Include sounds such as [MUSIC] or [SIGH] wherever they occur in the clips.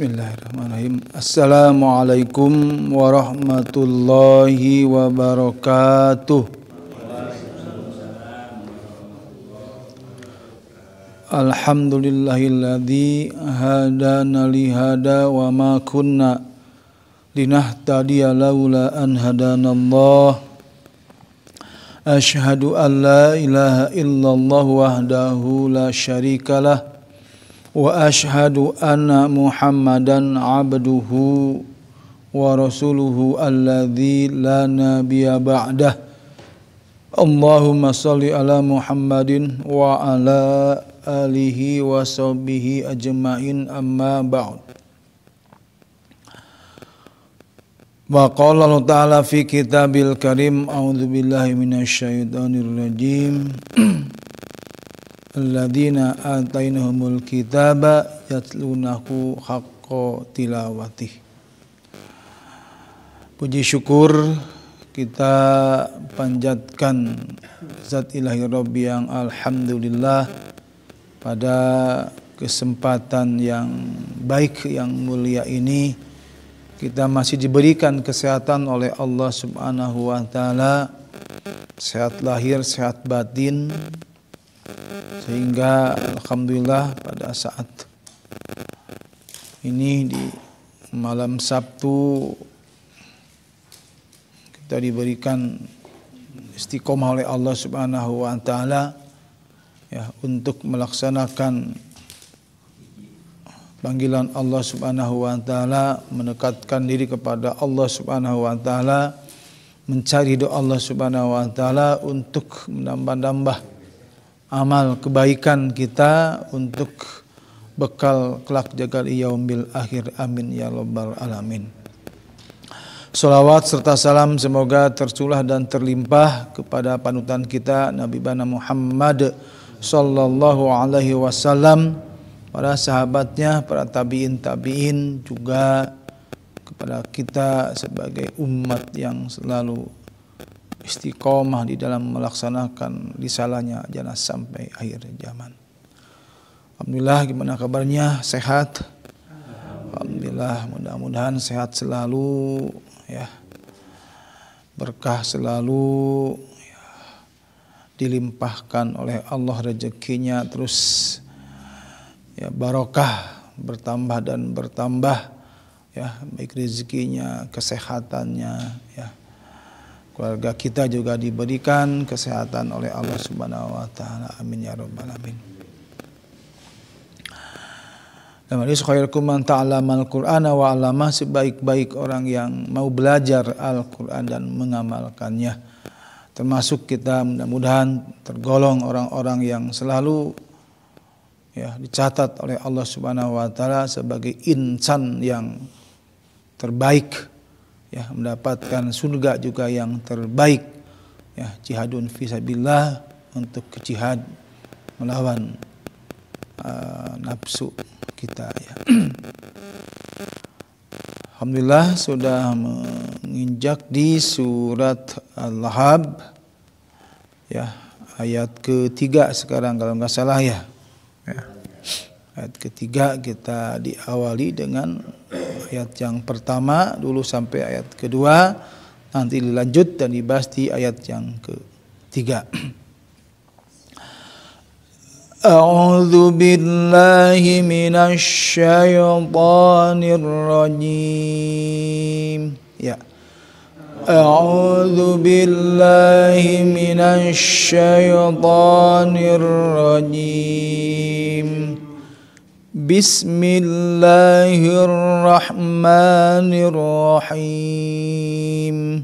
Bismillahirrahmanirrahim. Assalamualaikum warahmatullahi wabarakatuh. Alhamdulillahilladzi hadana li hada wa ma kunna linahtadiya laula an hadanallah. Ashhadu an la ilaha illallah wahdahu la syarikalah واشهد ان محمدا عبده ورسوله الذي لا نبي بعده اللهم صل على محمد وعلى اله وصحبه اجمعين اما بعد وقال الله تعالى في كتاب الكريم أعوذ بالله من الشيطان الرجيم [CLEARS THROAT] alladzina atainahumul kitaba yatlunahu haqqa tilawatih puji syukur kita panjatkan zat ilahi Rabbi yang alhamdulillah pada kesempatan yang baik yang mulia ini kita masih diberikan kesehatan oleh Allah Subhanahu wa taala sehat lahir sehat batin sehingga alhamdulillah pada saat ini di malam Sabtu kita diberikan istiqomah oleh Allah Subhanahu wa taala ya untuk melaksanakan panggilan Allah Subhanahu wa taala mendekatkan diri kepada Allah Subhanahu wa taala mencari doa Allah Subhanahu wa taala untuk menambah-nambah amal kebaikan kita untuk bekal kelak jagal yaumil akhir amin ya robbal alamin Salawat serta salam semoga tercurah dan terlimpah kepada panutan kita Nabi Bana Muhammad Sallallahu Alaihi Wasallam para sahabatnya, para tabiin tabiin juga kepada kita sebagai umat yang selalu istiqomah di dalam melaksanakan risalahnya jangan sampai akhir zaman. Alhamdulillah gimana kabarnya? Sehat? Alhamdulillah mudah-mudahan sehat selalu ya. Berkah selalu ya. dilimpahkan oleh Allah rezekinya terus ya barokah bertambah dan bertambah ya baik rezekinya kesehatannya ya keluarga kita juga diberikan kesehatan oleh Allah Subhanahu wa taala. Amin ya rabbal alamin. Dalam hadis Qur'ana wa 'allamah sebaik-baik orang yang mau belajar Al-Qur'an dan mengamalkannya. Termasuk kita mudah-mudahan tergolong orang-orang yang selalu ya dicatat oleh Allah Subhanahu wa taala sebagai insan yang terbaik ya mendapatkan surga juga yang terbaik ya jihadun fisabillah untuk jihad melawan uh, nafsu kita ya [CLEARS THROAT] Alhamdulillah sudah menginjak di surat Al-Lahab ya ayat ketiga sekarang kalau nggak salah ya, ya. Ayat ketiga kita diawali dengan ayat yang pertama dulu sampai ayat kedua nanti dilanjut dan dibahas di ayat yang ketiga. أعوذ بالله من الشيطان الرجيم ya أعوذ بالله من الشيطان الرجيم بسم الله الرحمن الرحيم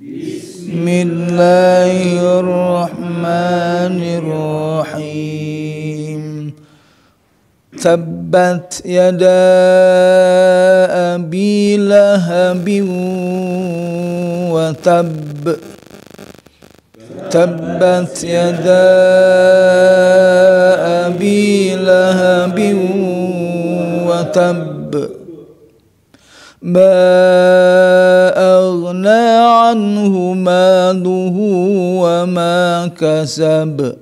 بسم الله الرحمن الرحيم تبت يدا أبي لهب وتب تبت يدا أبي لهب وتب ما أغنى عنه ماله وما كسب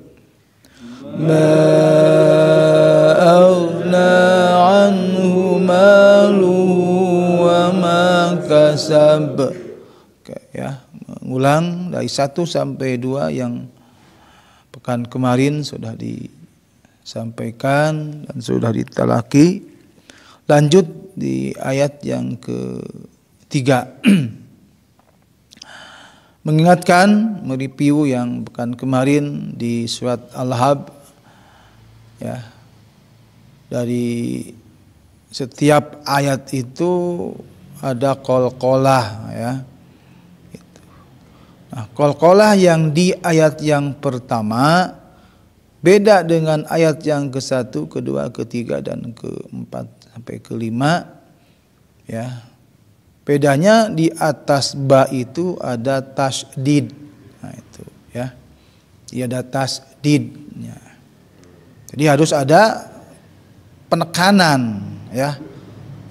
ما أغنى عنه ماله وما كسب okay, ya ulang mulai 1 sampai 2 yang pekan kemarin sudah disampaikan dan sudah ditalaki. Lanjut di ayat yang ke ketiga. [CLEARS THROAT] Mengingatkan mereview yang pekan kemarin di surat Al-Hab ya dari setiap ayat itu ada kol-kolah ya Nah, kolkolah yang di ayat yang pertama beda dengan ayat yang ke satu, kedua, ketiga dan keempat sampai kelima. Ya, bedanya di atas ba itu ada tasdid. Nah itu ya, dia ada tasdidnya. Jadi harus ada penekanan ya,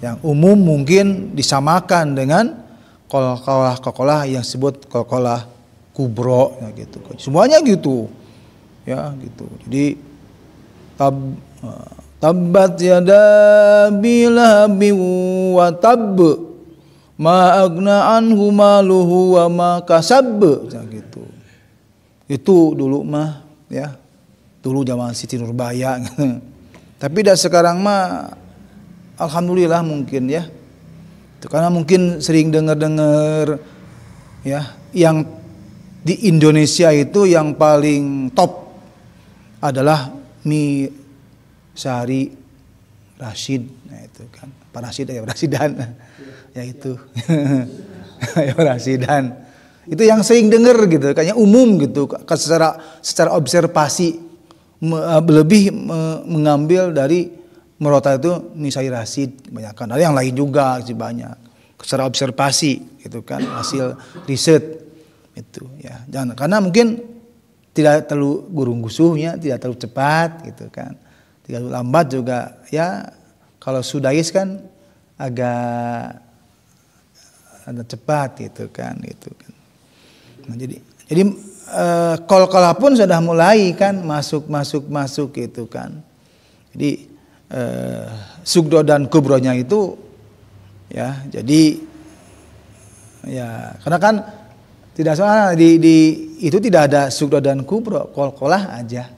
yang umum mungkin disamakan dengan kolkolah kolkolah yang disebut kolkolah kubro ya gitu semuanya gitu ya gitu jadi tab ya yada bilahabin wa tab ma agna anhu maluhu wa ma kasab ya gitu itu dulu mah ya dulu zaman Siti Nurbaya gitu. tapi dah sekarang mah alhamdulillah mungkin ya gitu karena mungkin sering dengar-dengar ya yang di Indonesia itu yang paling top adalah mie sari Rashid nah itu kan Pak Rashid ya Rasidan [LAUGHS] ya itu [LAUGHS] ya Rasidan itu yang sering dengar gitu kayaknya umum gitu secara secara observasi eh, lebih mengambil dari merota itu nisai rasid kebanyakan ada yang lain juga sih banyak secara observasi gitu kan hasil riset itu ya jangan karena mungkin tidak terlalu gurung gusuhnya tidak terlalu cepat gitu kan tidak terlalu lambat juga ya kalau sudais kan agak ada cepat gitu kan gitu kan nah, jadi jadi e, eh, kol pun sudah mulai kan masuk masuk masuk gitu kan jadi eh, sugdo dan kubronya itu ya jadi ya karena kan tidak soal di, di itu tidak ada sugdo dan kubro kol-kolah aja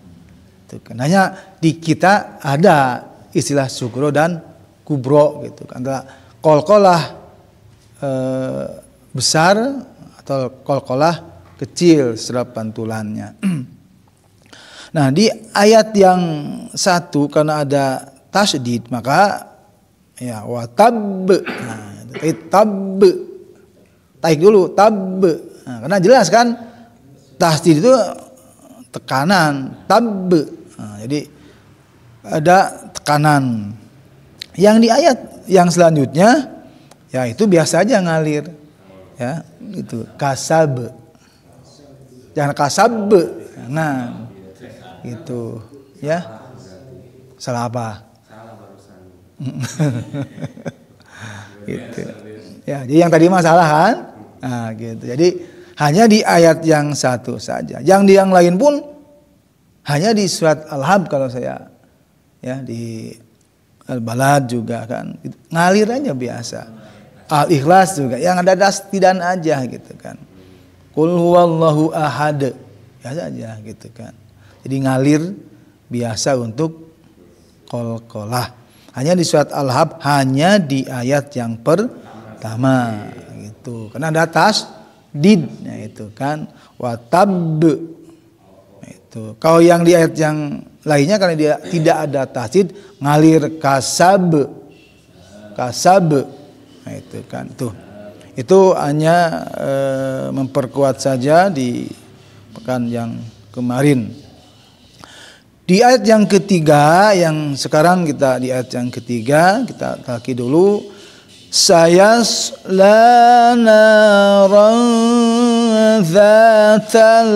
itu kenanya di kita ada istilah sugro dan kubro gitu kan kol-kolah eh, besar atau kol-kolah kecil serap pantulannya [CLEARS THROAT] nah di ayat yang satu karena ada tasdid maka ya wa tab nah, tab taik dulu tab nah, karena jelas kan tasdid itu tekanan tab nah, jadi ada tekanan yang di ayat yang selanjutnya ya itu biasa aja ngalir ya itu kasab jangan kasab nah itu ya salah apa [LAUGHS] gitu. Ya, jadi yang tadi masalah kan? Nah, gitu. Jadi hanya di ayat yang satu saja. Yang di yang lain pun hanya di surat Al-Hab kalau saya ya di Al-Balad juga kan. Gitu. Ngalir aja biasa. Al-Ikhlas juga yang ada dastidan aja gitu kan. Qul huwallahu ahad. Biasa ya aja gitu kan. Jadi ngalir biasa untuk kol-kolah. Hanya di surat Al-Hab, hanya di ayat yang pertama gitu. Karena ada atas did ya itu kan watab itu. Kalau yang di ayat yang lainnya karena dia tidak ada tasid ngalir kasab kasab nah, ya, itu kan tuh itu hanya e, memperkuat saja di pekan yang kemarin di ayat yang ketiga yang sekarang kita di ayat yang ketiga kita kaki dulu saya naran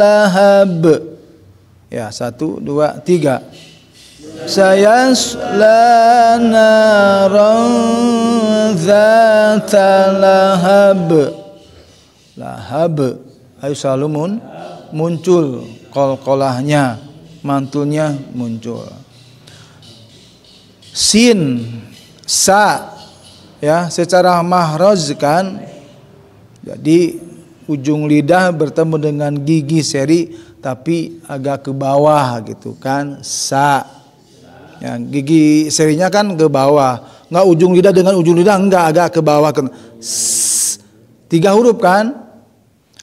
lahab ya satu dua tiga saya naran lahab lahab Ayo salumun muncul kol-kolahnya mantulnya muncul. Sin, sa, ya secara mahroz kan, jadi ujung lidah bertemu dengan gigi seri tapi agak ke bawah gitu kan, sa. Ya, gigi serinya kan ke bawah, nggak ujung lidah dengan ujung lidah nggak agak ke bawah kan. tiga huruf kan,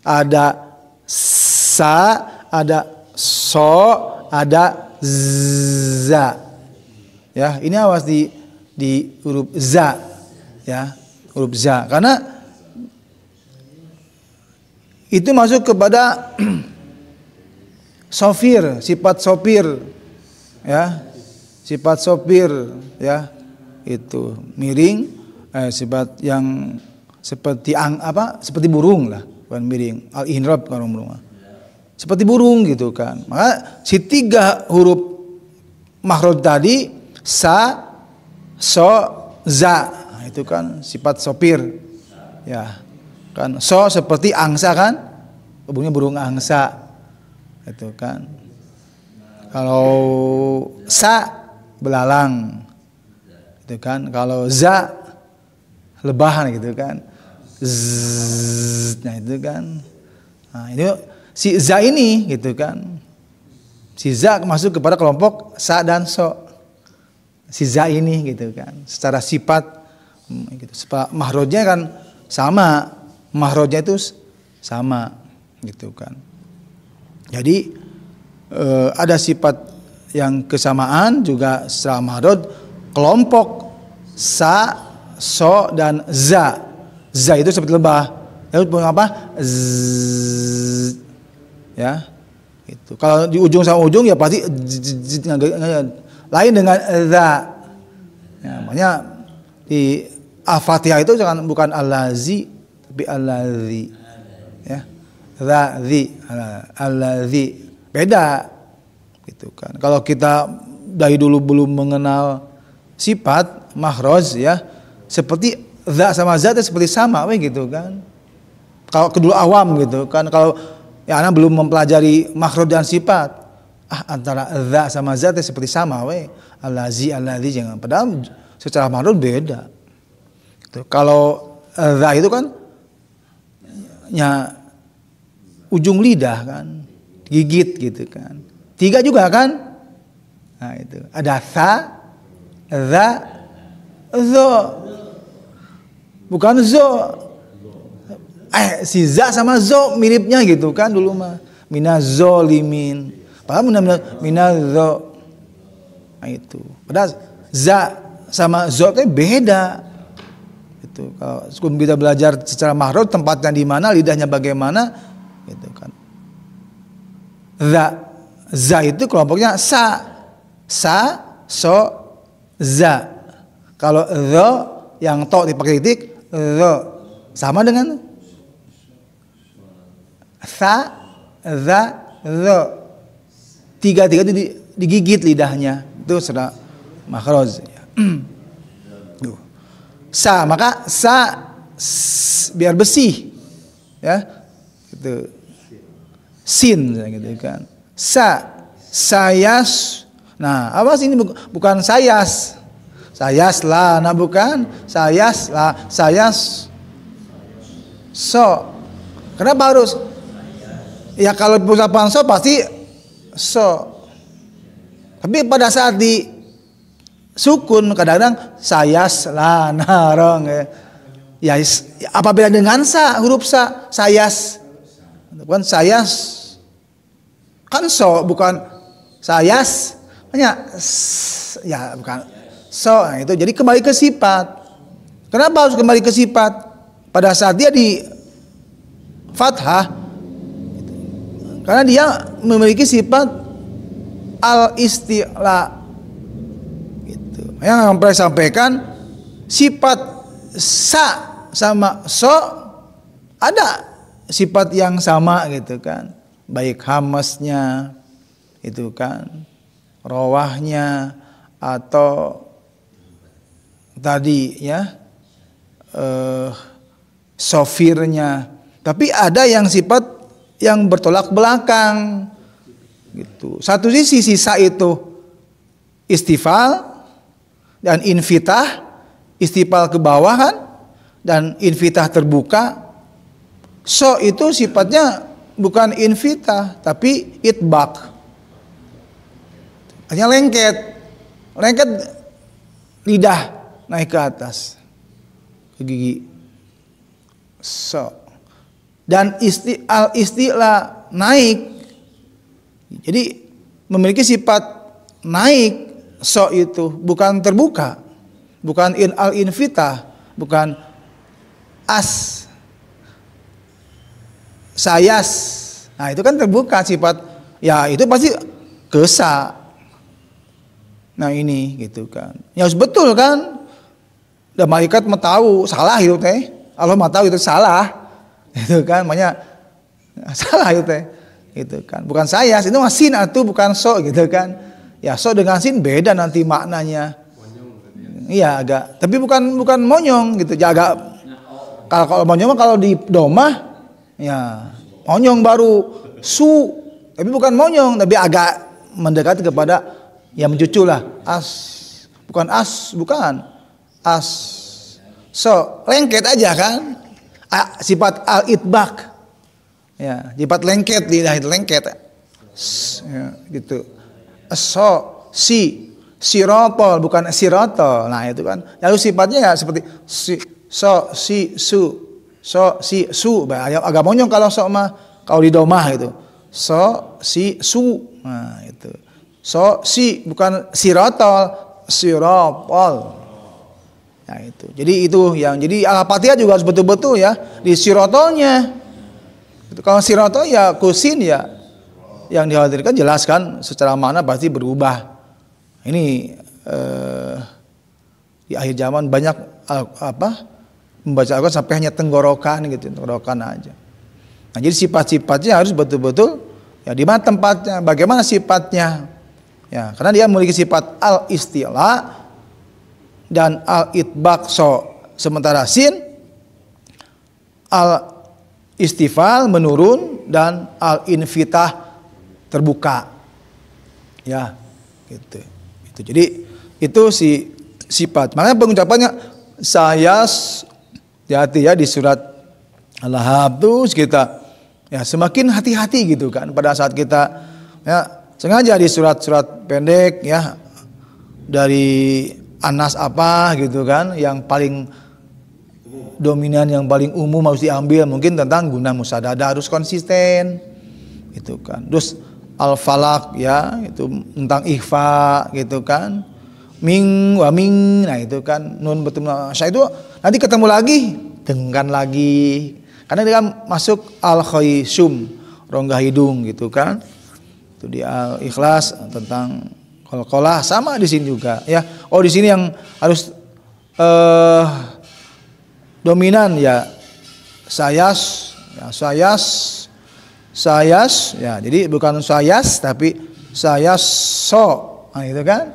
ada sa, ada so, ada za. Ya, ini awas di di huruf za. Ya, huruf za. Karena itu masuk kepada [CLEARS THROAT] sofir, sifat sopir. Ya. Sifat sopir, ya. Itu miring eh, sifat yang seperti ang apa? Seperti burung lah, bukan miring. Al-inrab kalau burung seperti burung gitu kan. Maka si tiga huruf makhraj tadi sa, so, za nah, itu kan sifat sopir. Ya. Kan so seperti angsa kan? Burungnya burung angsa. Itu kan. Kalau sa belalang. Itu kan. Kalau za lebahan gitu kan. z nah itu kan. Nah, itu si za ini gitu kan. Si za masuk kepada kelompok sa dan so. Si za ini gitu kan. Secara sifat hmm, gitu. Mahrojnya kan sama. Mahrojnya itu sama gitu kan. Jadi e, ada sifat yang kesamaan juga secara mahrod kelompok sa, so dan za. Za itu seperti lebah. Lalu apa? Z, ya itu kalau di ujung sama ujung ya pasti lain dengan za ya, makanya di al itu jangan bukan alazi tapi alazi ya al alazi beda gitu kan kalau kita dari dulu belum mengenal sifat mahroz ya seperti za sama itu seperti sama gitu kan kalau kedua awam gitu kan kalau Ya anak belum mempelajari makhluk dan sifat. Ah antara za sama zat ya seperti sama we. Allazi allazi jangan padahal secara makhluk beda. Gitu. Kalau eh, za itu kan ya ujung lidah kan gigit gitu kan. Tiga juga kan? Nah itu. Ada sa, za, zo. Bukan zo eh si za sama zo miripnya gitu kan dulu mah mina minazolimin padahal mina mina, zo. nah, itu padahal za sama zo itu beda itu kalau sebelum kita belajar secara mahrum tempatnya di mana lidahnya bagaimana gitu kan za za itu kelompoknya sa sa so za kalau zo yang to dipakai titik zo sama dengan Sa, za, zo. Tiga-tiga itu digigit lidahnya. Itu sudah makroz. [CLEARS THROAT] Sa, maka sa s, biar bersih. Ya. Gitu. Sin gitu kan. Sa, sayas. Nah, apa sih ini bukan sayas. Sayas lah, nah bukan. Sayas lah, sayas. So. Kenapa harus ya kalau ucapan so pasti so tapi pada saat di sukun kadang-kadang saya lanarong [LAUGHS] ya. ya apa beda dengan sa huruf sa sayas bukan sayas kan so bukan sayas hanya ya bukan so nah, itu jadi kembali ke sifat kenapa harus kembali ke sifat pada saat dia di fathah karena dia memiliki sifat al istila. Gitu. Yang saya sampaikan sifat sa sama so ada sifat yang sama gitu kan. Baik hamasnya itu kan, rawahnya atau tadi ya eh, sofirnya. Tapi ada yang sifat yang bertolak belakang. Gitu. Satu sisi sisa itu istifal dan invitah, istifal ke bawah kan dan invitah terbuka. So itu sifatnya bukan invitah tapi itbak. Hanya lengket. Lengket lidah naik ke atas ke gigi. So dan isti, al istila naik. Jadi memiliki sifat naik so itu bukan terbuka, bukan in al invita, bukan as sayas. Nah itu kan terbuka sifat ya itu pasti kesa. Nah ini gitu kan. Ya harus betul kan. Dan malaikat mau tahu salah itu teh. Allah mau tahu itu salah. Itu kan makanya [LAUGHS] salah itu teh. Gitu kan. Bukan saya, itu masih sin atau bukan so gitu kan. Ya so dengan sin beda nanti maknanya. Iya agak, tapi bukan bukan monyong gitu, agak Kalau kalau monyong kalau di domah, ya monyong baru su, tapi bukan monyong, tapi agak mendekati kepada yang mencucu lah as, bukan as, bukan as. So lengket aja kan, sifat al-itbak. Ya, sifat lengket lidah itu lengket. S, ya, gitu. So, si sirotol bukan sirotol. Nah, itu kan. Lalu sifatnya ya seperti si so si su so si su bahaya agak monyong kalau so mah kalau di domah gitu so si su nah itu so si bukan sirotol sirotol Nah itu. Jadi itu yang jadi al juga harus betul-betul ya di sirotolnya. Kalau sirotol ya kusin ya yang dikhawatirkan jelaskan secara mana pasti berubah. Ini eh, di akhir zaman banyak eh, apa membaca Al-Quran sampai hanya tenggorokan gitu, tenggorokan aja. Nah, jadi sifat-sifatnya harus betul-betul ya di mana tempatnya, bagaimana sifatnya. Ya, karena dia memiliki sifat al istilah dan al so sementara sin al istifal menurun dan al invitah terbuka ya gitu itu jadi itu si sifat makanya pengucapannya saya hati-hati ya di surat al-ahab kita ya semakin hati-hati gitu kan pada saat kita ya sengaja di surat-surat pendek ya dari anas apa gitu kan yang paling dominan yang paling umum harus diambil mungkin tentang guna musadada harus konsisten gitu kan terus al falak ya itu tentang ikhfa gitu kan ming wa ming nah itu kan nun bertemu saya itu nanti ketemu lagi dengkan lagi karena dia masuk al khaysum rongga hidung gitu kan itu di al ikhlas tentang kolkolah sama di sini juga ya oh di sini yang harus eh, dominan ya sayas ya, sayas sayas ya jadi bukan sayas tapi sayas so nah, gitu kan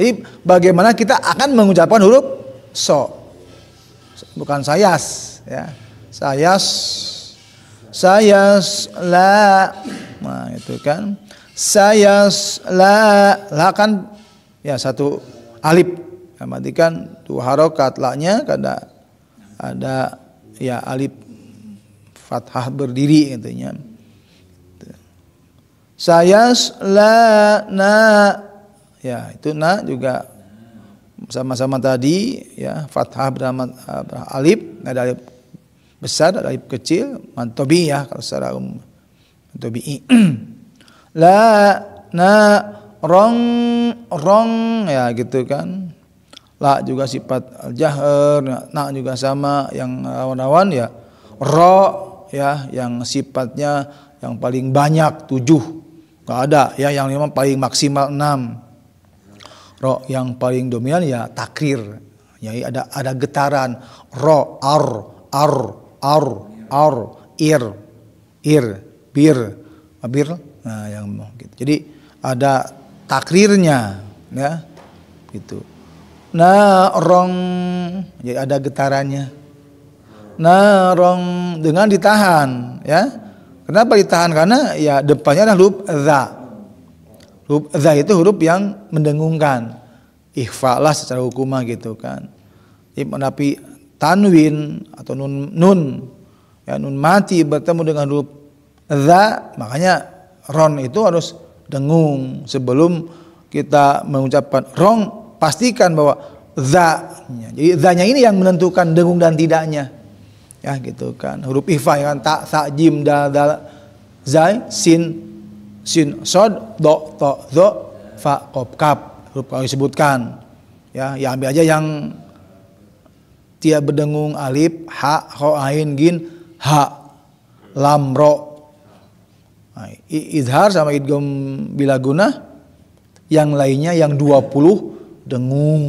jadi bagaimana kita akan mengucapkan huruf so bukan sayas ya sayas sayas la nah itu kan saya la la kan ya satu alif ya, matikan tuh harokat nya karena ada ya alif fathah berdiri intinya saya la na ya itu na juga sama-sama tadi ya fathah beramat alif ada alif besar ada alif kecil mantobi ya kalau secara umum mantobi [CLEARS THROAT] la na rong rong ya gitu kan la juga sifat jahar na juga sama yang lawan-lawan ya ro ya yang sifatnya yang paling banyak tujuh nggak ada ya yang memang paling maksimal enam ro yang paling dominan ya takrir ya ada ada getaran ro ar ar ar ar ir ir bir bir Nah, yang gitu. Jadi ada takrirnya ya. Gitu. Nah, rong jadi ya, ada getarannya. Nah, rong dengan ditahan ya. Kenapa ditahan? Karena ya depannya adalah huruf za. Huruf za itu huruf yang mendengungkan. Ikhfa secara hukuman gitu kan. Tapi tanwin atau nun nun ya nun mati bertemu dengan huruf za, makanya ron itu harus dengung sebelum kita mengucapkan rong pastikan bahwa za jadi zanya ini yang menentukan dengung dan tidaknya ya gitu kan huruf ifa ya kan tak sa jim dal dal zai sin sin sod do to do fa kop kap huruf yang disebutkan ya ya ambil aja yang tiap berdengung alif ha ho ain gin ha lam ro Nah, idhar sama idgom bila guna yang lainnya yang 20 dengung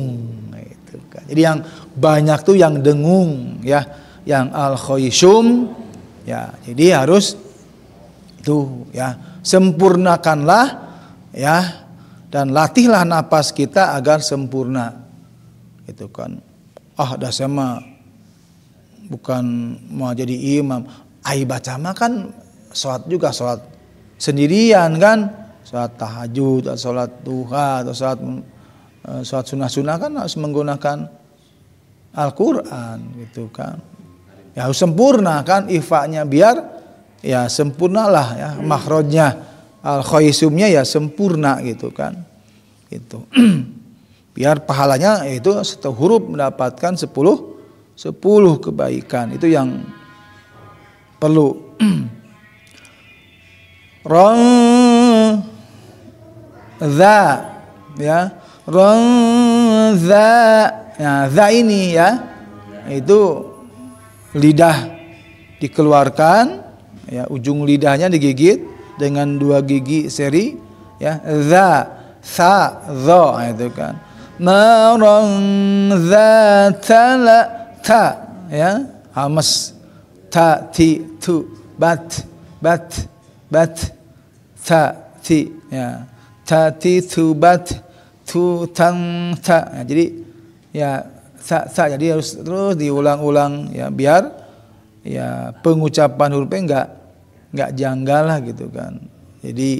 nah, itu kan. Jadi yang banyak tuh yang dengung ya, yang al khoyshum ya. Jadi harus itu ya, sempurnakanlah ya dan latihlah nafas kita agar sempurna. Itu kan. Ah, dah sama bukan mau jadi imam. Ai baca kan sholat juga sholat sendirian kan sholat tahajud atau sholat duha atau sholat eh, sholat sunnah-sunnah kan harus menggunakan Al-Qur'an gitu kan ya harus sempurna kan ifaknya biar ya sempurnalah ya hmm. al khaisumnya ya sempurna gitu kan itu [CLEARS THROAT] biar pahalanya ya itu satu huruf mendapatkan sepuluh sepuluh kebaikan itu yang perlu [CLEARS THROAT] rong za ya rong za ya za ini ya itu lidah dikeluarkan ya ujung lidahnya digigit dengan dua gigi seri ya za sa zo nah, itu kan marong za tala ta ya hamas ta ti tu bat bat bat ta ti ya ta ti tu bat tu tang ta ya, jadi ya sa, sa, jadi harus terus diulang-ulang ya biar ya pengucapan hurufnya enggak enggak janggal lah gitu kan jadi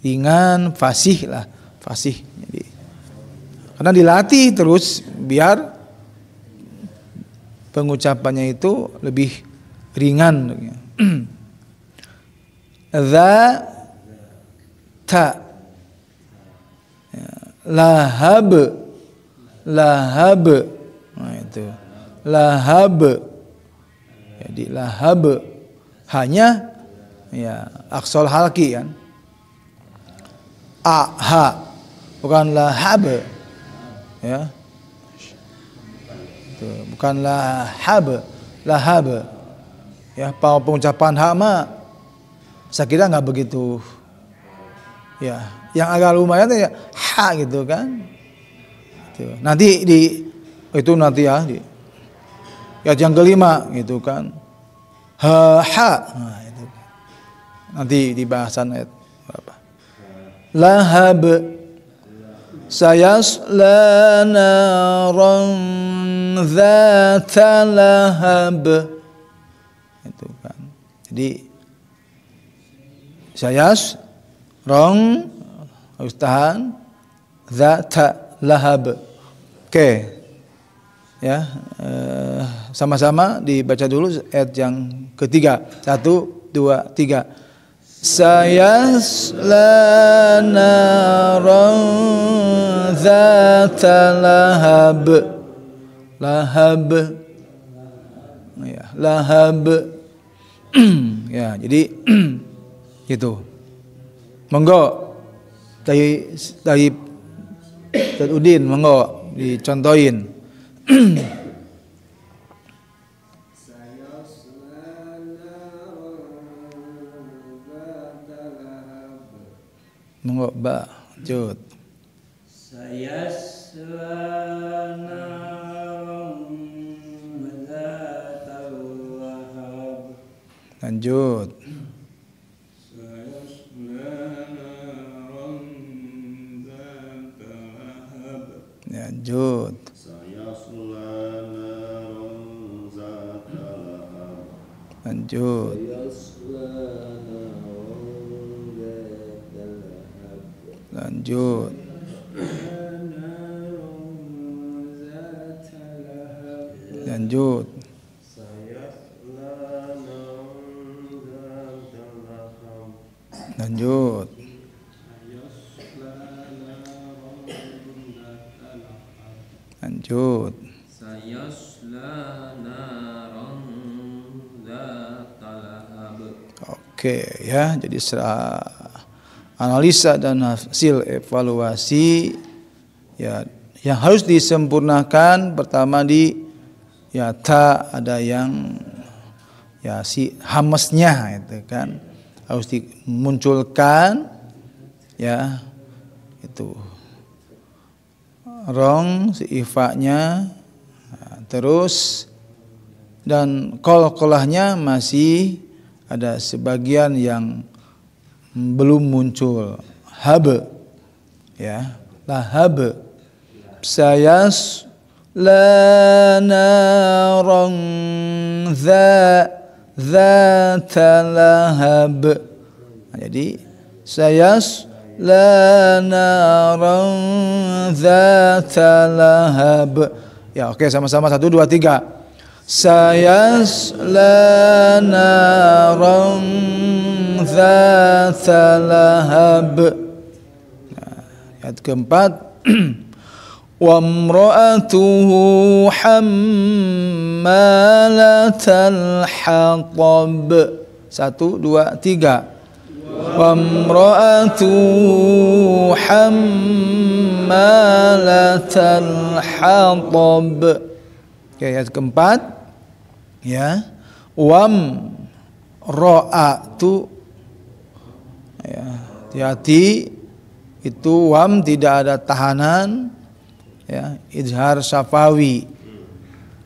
ringan fasih lah fasih jadi karena dilatih terus biar pengucapannya itu lebih ringan [CLEARS THROAT] [CLEARS THROAT] Dha ta lahab lahab nah itu lahab jadi lahab hanya ya aksol halki kan aha bukan lahab ya itu bukan lahab lahab ya pengucapan hama saya kira nggak begitu. Ya, yang agak lumayan ya ha gitu kan. Gitu. Nanti di itu nanti ya di ya yang kelima gitu kan. Ha ha. Nah, itu. Nanti di bahasan ayat berapa? Lahab سيصلى نارا zat lahab itu kan jadi Saya's rong harus tahan lahab. Oke. Ya, eh, sama-sama dibaca dulu ayat yang ketiga. Satu, dua, tiga. saya naran zata lahab. Lahab. lahab. ya, [CLEARS THROAT] ya jadi [CLEARS THROAT] Gitu. Monggo dari dari Ustaz Udin monggo dicontohin. [CLEARS THROAT] monggo ba, jut Saya selana Lanjut. ya jadi secara analisa dan hasil evaluasi ya yang harus disempurnakan pertama di ya ta ada yang ya si hamasnya itu kan harus dimunculkan ya itu rong si ifaknya nah, terus dan kol kolahnya masih ada sebagian yang belum muncul habe ya la nah, hab sayas la narang za za zata lahab nah, jadi sayas la narang za lahab ya oke sama-sama satu dua tiga سيصلى نارا ذات لهب ayat keempat وامرأته حمالة الحطب satu dua tiga وامرأته حمالة الحطب Oke, ayat keempat ya. Wam tu ya, hati itu wam tidak ada tahanan ya, izhar safawi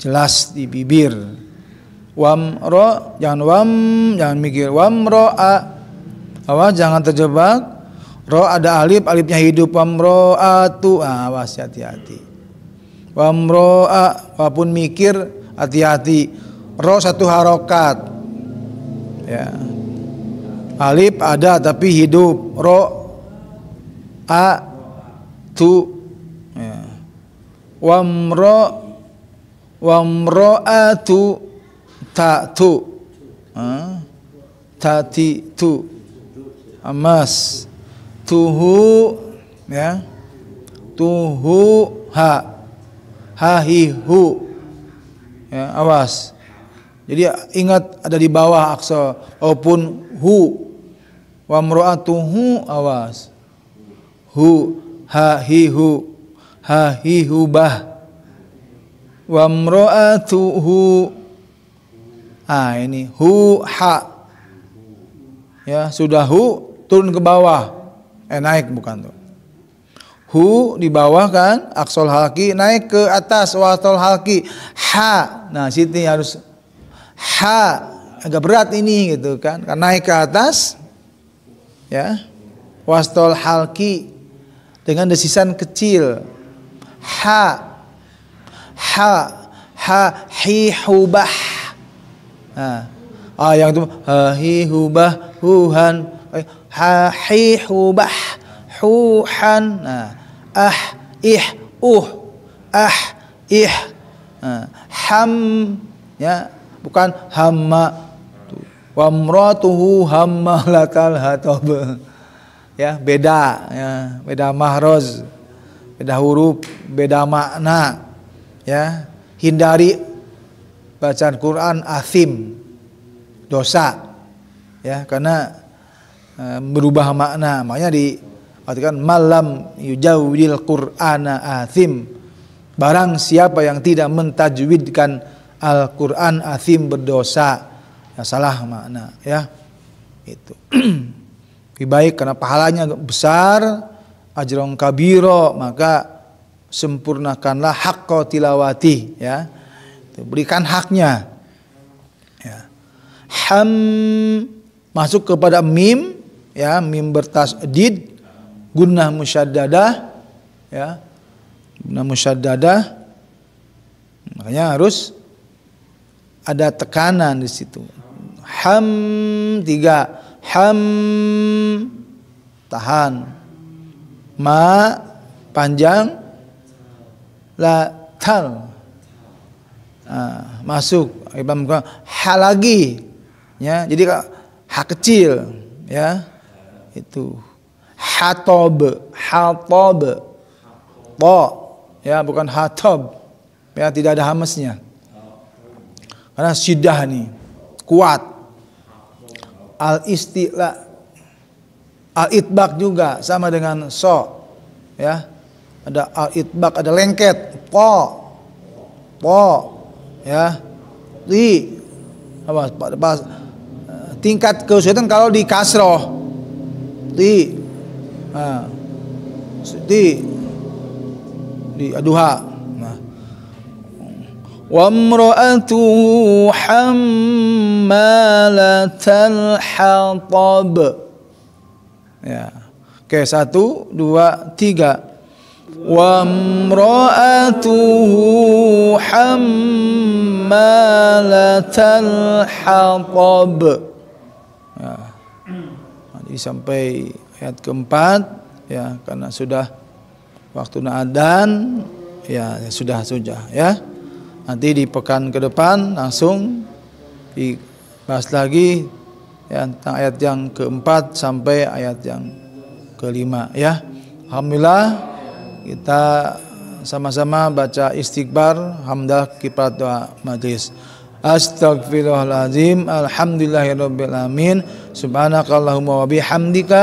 jelas di bibir. Wam ro jangan wam jangan mikir wam roa awas jangan terjebak ro ada alif alifnya hidup wam roa tu awas ah, hati-hati wamroa walaupun mikir hati-hati ro satu harokat ya alif ada tapi hidup ro a tu ya. wamro tu ta tu ta ti tu amas tuhu ya tuhu ha hahihu. Ya, awas. Jadi ingat ada di bawah aksa maupun hu wa mru'atuhu awas. Hu hahihu hahihu bah wa mru'atuhu ah ini hu ha ya sudah hu turun ke bawah eh naik bukan tuh hu di bawah kan aksol halki naik ke atas wasol halki ha nah sini harus ha agak berat ini gitu kan, kan naik ke atas ya wasol halki dengan desisan kecil ha ha ha hi hubah nah, ah yang itu ha hi hubah huhan eh, ha hi hubah huhan nah ah ih uh ah ih uh, ham ya bukan hamma wa mratuhu hammalakal [LAUGHS] hatab ya beda ya beda mahroz beda huruf beda makna ya hindari bacaan Quran asim dosa ya karena e, berubah makna makanya di Artikan malam yujawil Qur'ana athim. Barang siapa yang tidak mentajwidkan Al-Qur'an athim berdosa. Ya, salah makna ya. Itu. [CLEARS THROAT] Lebih baik karena pahalanya besar, ajrong kabiro, maka sempurnakanlah hakko tilawati ya. Berikan haknya. Ya. Ham masuk kepada mim ya mim bertasdid gunnah musyaddadah ya gunnah musyaddadah makanya harus ada tekanan di situ ham tiga ham tahan ma panjang la tal nah, masuk ibam ha lagi ya jadi ha kecil ya itu hatob hatob to ya bukan hatob ya tidak ada hamasnya karena sidah nih kuat al istila al itbak juga sama dengan so ya ada al itbak ada lengket po po ya di apa, apa tingkat kesulitan kalau di kasroh di Nah, di di aduha وامرأته حمالة الحطب ya oke satu dua tiga وامرأته حمالة الحطب ya. Nah, jadi sampai ayat keempat ya karena sudah waktu naadan ya, ya sudah sudah ya nanti di pekan ke depan langsung dibahas lagi ya tentang ayat yang keempat sampai ayat yang kelima ya alhamdulillah kita sama-sama baca istighfar hamdah kiprat doa majlis Astaghfirullahaladzim Alhamdulillahirrabbilalamin subhanakallahumma wabihamdika